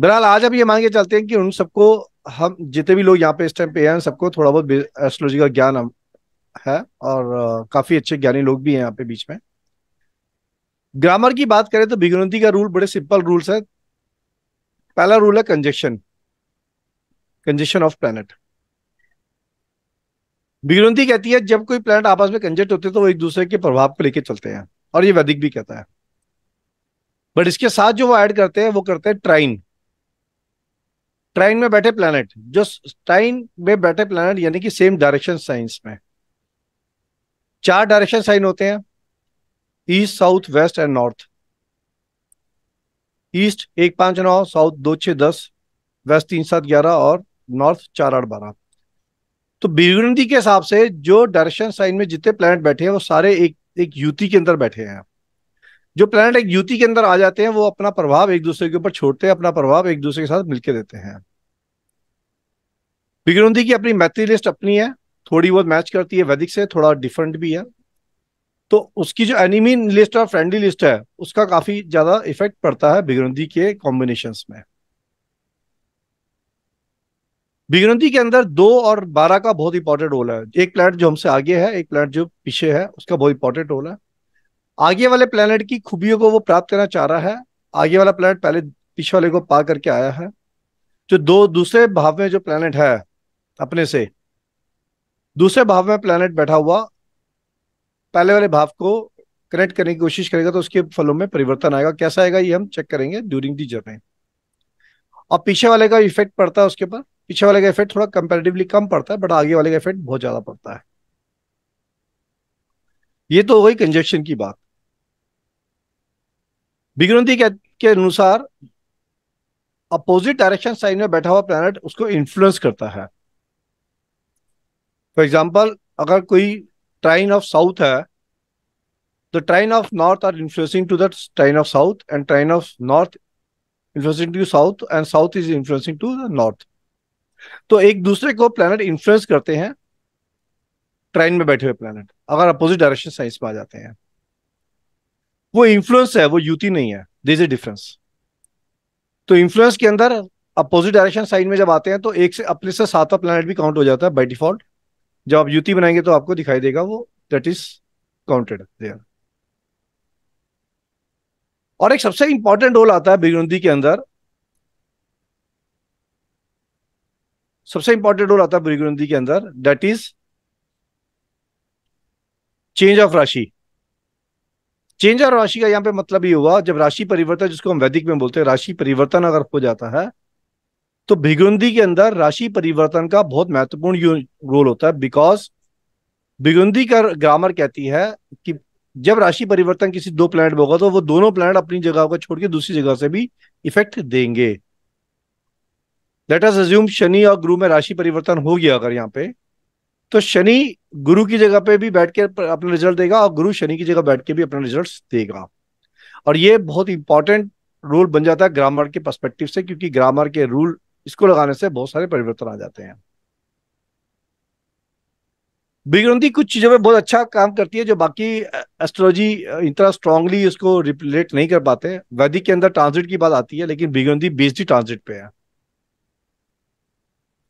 बहरहाल आज अब ये मान के चलते हैं कि उन सबको हम जितने भी लोग यहाँ पे इस टाइम पे हैं सबको थोड़ा बहुत एस्ट्रोलॉजी का ज्ञान है और काफी अच्छे ज्ञानी लोग भी हैं यहाँ पे बीच में ग्रामर की बात करें तो भिगुनती का रूल बड़े सिंपल रूल्स है पहला रूल है कंजेक्शन कंजेक्शन ऑफ प्लैनेट भिगुनती कहती है जब कोई प्लैनेट आपस में कंजेक्ट होते हैं तो वो एक दूसरे के प्रभाव को लेके चलते हैं और ये वैदिक भी कहता है बट इसके साथ जो वो ऐड करते हैं वो करते हैं ट्राइन ट्राइन में बैठे प्लैनेट जो ट्राइन में बैठे प्लैनेट यानी कि सेम डायरेक्शन साइंस में चार डायरेक्शन साइन होते हैं east south west and north east एक पांच नौ साउथ दो छह दस वेस्ट तीन सात ग्यारह और नॉर्थ चार आठ बारह तो बीरगंती के हिसाब से जो डायरेक्शन साइन में जितने प्लैनेट बैठे हैं वो सारे एक एक युति के अंदर बैठे हैं जो प्लैनेट एक युति के अंदर आ जाते हैं वो अपना प्रभाव एक दूसरे के ऊपर छोड़ते हैं अपना प्रभाव एक दूसरे के साथ मिलकर देते हैं विग्रोंदी की अपनी मैत्री लिस्ट अपनी है थोड़ी बहुत मैच करती है वैदिक से थोड़ा डिफरेंट भी है तो उसकी जो एनिमी लिस्ट और फ्रेंडली लिस्ट है उसका काफी ज्यादा इफेक्ट पड़ता है भिग्रंथी के कॉम्बिनेशन में भिग्रंथी के अंदर दो और बारह का बहुत इंपॉर्टेंट रोल है एक प्लानट जो हमसे आगे है एक प्लानट जो पीछे है उसका बहुत इंपॉर्टेंट रोल है आगे वाले प्लेनेट की खूबियों को वो प्राप्त करना चाह रहा है आगे वाला प्लेनेट पहले पीछे वाले को पा करके आया है जो दो दूसरे भाव में जो प्लेनेट है अपने से दूसरे भाव में प्लेनेट बैठा हुआ पहले वाले भाव को कनेक्ट करने की कोशिश करेगा तो उसके फलों में परिवर्तन आएगा कैसा आएगा ये हम चेक करेंगे ड्यूरिंग दी जर्नी और पीछे वाले का इफेक्ट पड़ता है उसके ऊपर पीछे वाले का इफेक्ट थोड़ा कंपेरेटिवली कम पड़ता है बट आगे वाले का इफेक्ट बहुत ज्यादा पड़ता है ये तो हो गई कंजेक्शन की बात बिग्रंथी के, के अनुसार अपोजिट डायरेक्शन साइन में बैठा हुआ प्लैनेट उसको इन्फ्लुएंस करता है फॉर एग्जाम्पल अगर कोई ट्राइन ऑफ साउथ है तो trine of north are influencing to that trine of south and trine of north influencing to south and south is influencing to the north तो एक दूसरे को प्लैनेट इन्फ्लुएंस करते हैं ट्रेन में बैठे हुए प्लैनेट अगर अपोजिट डायरेक्शन साइंस में आ जाते हैं वो इन्फ्लुएंस है वो युति नहीं है इज ए डिफरेंस तो इन्फ्लुएंस के अंदर अपोजिट डायरेक्शन साइड में जब आते हैं तो एक से अपने से सातवा प्लानट भी काउंट हो जाता है बाई डिफॉल्ट जब आप युति बनाएंगे तो आपको दिखाई देगा वो दैट इज काउंटेड देयर और एक सबसे इंपॉर्टेंट रोल आता है बिगुंदी के अंदर सबसे इंपॉर्टेंट रोल आता है बिगुंदी के अंदर दैट इज चेंज ऑफ राशि चेंज और राशि का यहाँ पे मतलब ये हुआ जब राशि परिवर्तन जिसको हम वैदिक में बोलते हैं राशि परिवर्तन अगर हो जाता है तो भिगुंदी के अंदर राशि परिवर्तन का बहुत महत्वपूर्ण रोल होता है बिकॉज भिगुंदी का ग्रामर कहती है कि जब राशि परिवर्तन किसी दो प्लैनेट में होगा तो वो दोनों प्लैनेट अपनी जगह को छोड़ के दूसरी जगह से भी इफेक्ट देंगे लेट अस अज्यूम शनि और गुरु में राशि परिवर्तन हो गया अगर यहाँ पे तो शनि गुरु की जगह पे भी बैठ के अपना रिजल्ट देगा और गुरु शनि की जगह बैठ के भी अपना रिजल्ट देगा और ये बहुत इंपॉर्टेंट रूल बन जाता है ग्रामर के पर्सपेक्टिव से क्योंकि ग्रामर के रूल इसको लगाने से बहुत सारे परिवर्तन आ जाते हैं विग्रंथी कुछ चीजों में बहुत अच्छा काम करती है जो बाकी एस्ट्रोलॉजी इतना स्ट्रांगली इसको रिप्लेट नहीं कर पाते वैदिक के अंदर ट्रांसिट की बात आती है लेकिन विग्रंथी बेस्ड ही ट्रांसिट पे है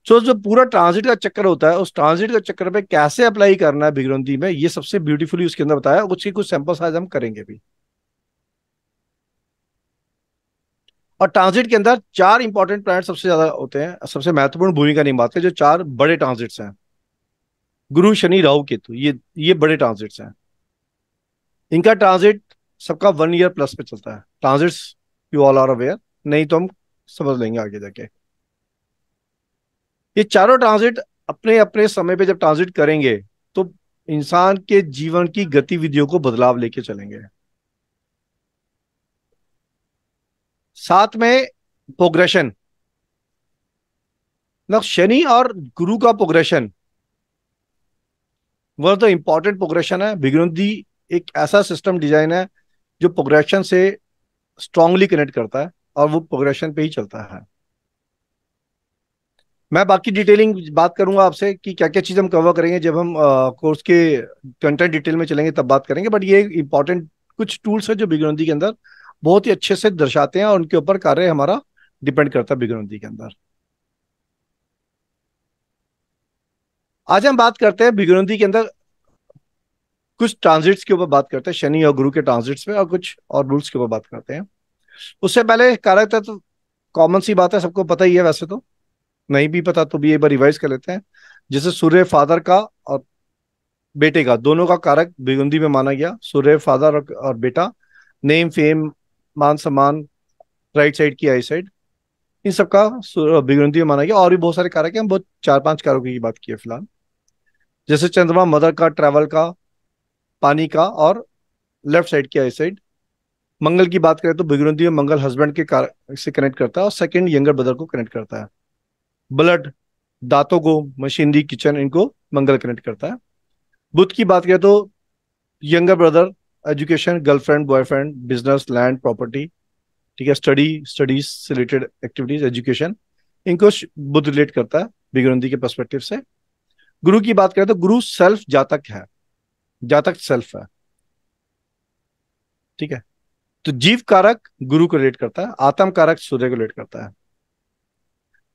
सो so, जो पूरा ट्रांजिट का चक्कर होता है उस ट्रांजिट के चक्कर पे कैसे अप्लाई करना है भिगरंदी में ये सबसे ब्यूटीफुली उसके अंदर बताया उसकी कुछ सैंपल्स आज हम करेंगे भी और ट्रांजिट के अंदर चार इंपॉर्टेंट प्लानट सबसे ज्यादा होते हैं सबसे महत्वपूर्ण भूमिका निभाते हैं जो चार बड़े ट्रांजिट्स हैं गुरु शनि राहु केतु ये ये बड़े ट्रांजिट्स हैं इनका ट्रांजिट सबका वन ईयर प्लस पे चलता है transits you all are aware नहीं तो हम समझ लेंगे आगे जाके ये चारों ट्रांजिट अपने अपने समय पे जब ट्रांजिट करेंगे तो इंसान के जीवन की गतिविधियों को बदलाव लेके चलेंगे साथ में प्रोग्रेशन मतलब शनि और गुरु का प्रोग्रेशन वह तो इंपॉर्टेंट प्रोग्रेशन है भिगरुंदी एक ऐसा सिस्टम डिजाइन है जो प्रोग्रेशन से स्ट्रांगली कनेक्ट करता है और वो प्रोग्रेशन पे ही चलता है मैं बाकी डिटेलिंग बात करूंगा आपसे कि क्या क्या चीज़ हम कवर करेंगे जब हम कोर्स के कंटेंट डिटेल में चलेंगे तब बात करेंगे बट ये इंपॉर्टेंट कुछ टूल्स है जो बिगनौंदी के अंदर बहुत ही अच्छे से दर्शाते हैं और उनके ऊपर कार्य हमारा डिपेंड करता है बिगनौंदी के अंदर आज हम बात करते हैं बिगनौंदी के अंदर कुछ ट्रांजिट्स के ऊपर बात करते हैं शनि और गुरु के ट्रांजिट्स पे और कुछ और रूल्स के ऊपर बात करते हैं उससे पहले कार्य तत्व तो कॉमन सी बात है सबको पता ही है वैसे तो नहीं भी पता तो भी एक बार रिवाइज कर लेते हैं जैसे सूर्य फादर का और बेटे का दोनों का कारक बेगुंदी में माना गया सूर्य फादर और बेटा नेम फेम मान सम्मान राइट साइड की आई साइड इन सब का बेगुंदी में माना गया और भी बहुत सारे कारक हैं बहुत चार पांच कारकों की बात की है फिलहाल जैसे चंद्रमा मदर का ट्रैवल का पानी का और लेफ्ट साइड की आई साइड मंगल की बात करें तो बिगुंदी में मंगल हस्बैंड के कार से कनेक्ट करता है और सेकंड यंगर ब्रदर को कनेक्ट करता है ब्लड दांतों को मशीनरी किचन इनको मंगल कनेक्ट करता है बुद्ध की बात करें तो younger brother education girlfriend boyfriend business land property ठीक है स्टडी स्टडीज से रिलेटेड एक्टिविटीज एजुकेशन इनको बुद्ध रिलेट करता है बिगरंदी के पर्सपेक्टिव से गुरु की बात करें तो गुरु सेल्फ जातक है जातक सेल्फ है ठीक है तो जीव कारक गुरु को रिलेट करता है आत्म कारक सूर्य को रिलेट करता है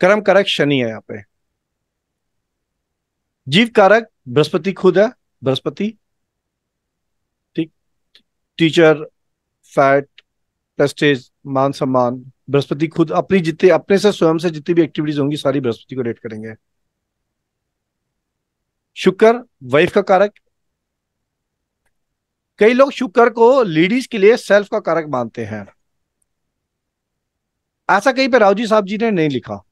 कर्म कारक शनि है यहाँ पे जीव कारक बृहस्पति खुद है बृहस्पति ठीक टीचर फैट प्रेस्टेज मान सम्मान बृहस्पति खुद अपनी जितने अपने से स्वयं से जितनी भी एक्टिविटीज होंगी सारी बृहस्पति को रेट करेंगे शुक्र वाइफ का कारक कई लोग शुक्र को लेडीज के लिए सेल्फ का कारक मानते हैं ऐसा कहीं पर रावजी साहब जी ने नहीं लिखा